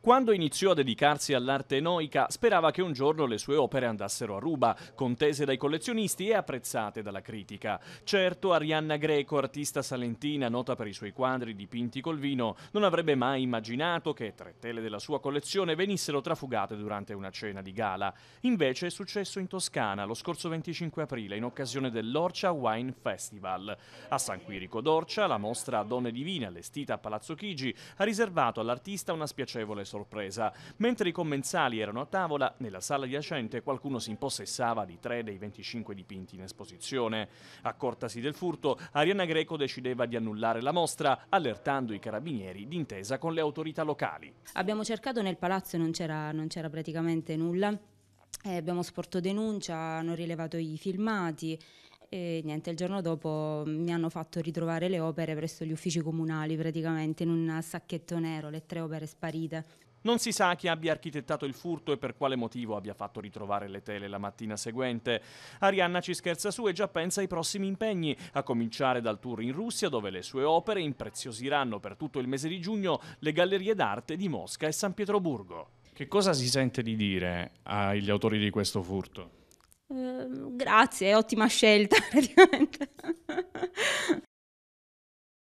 Quando iniziò a dedicarsi all'arte noica, sperava che un giorno le sue opere andassero a ruba, contese dai collezionisti e apprezzate dalla critica. Certo, Arianna Greco, artista salentina nota per i suoi quadri dipinti col vino, non avrebbe mai immaginato che tre tele della sua collezione venissero trafugate durante una cena di gala. Invece è successo in Toscana lo scorso 25 aprile in occasione dell'Orcia Wine Festival. A San Quirico d'Orcia, la mostra Donne Divine, allestita a Palazzo Chigi, ha riservato all'artista una spiacevole sorpresa. Mentre i commensali erano a tavola, nella sala adiacente qualcuno si impossessava di tre dei 25 dipinti in esposizione. Accortasi del furto, Arianna Greco decideva di annullare la mostra, allertando i carabinieri d'intesa con le autorità locali. Abbiamo cercato nel palazzo, e non c'era praticamente nulla. Eh, abbiamo sporto denuncia, hanno rilevato i filmati e niente, il giorno dopo mm, mi hanno fatto ritrovare le opere presso gli uffici comunali, praticamente in un sacchetto nero, le tre opere sparite. Non si sa chi abbia architettato il furto e per quale motivo abbia fatto ritrovare le tele la mattina seguente. Arianna ci scherza su e già pensa ai prossimi impegni, a cominciare dal tour in Russia dove le sue opere impreziosiranno per tutto il mese di giugno le gallerie d'arte di Mosca e San Pietroburgo. Che cosa si sente di dire agli autori di questo furto? grazie, ottima scelta praticamente.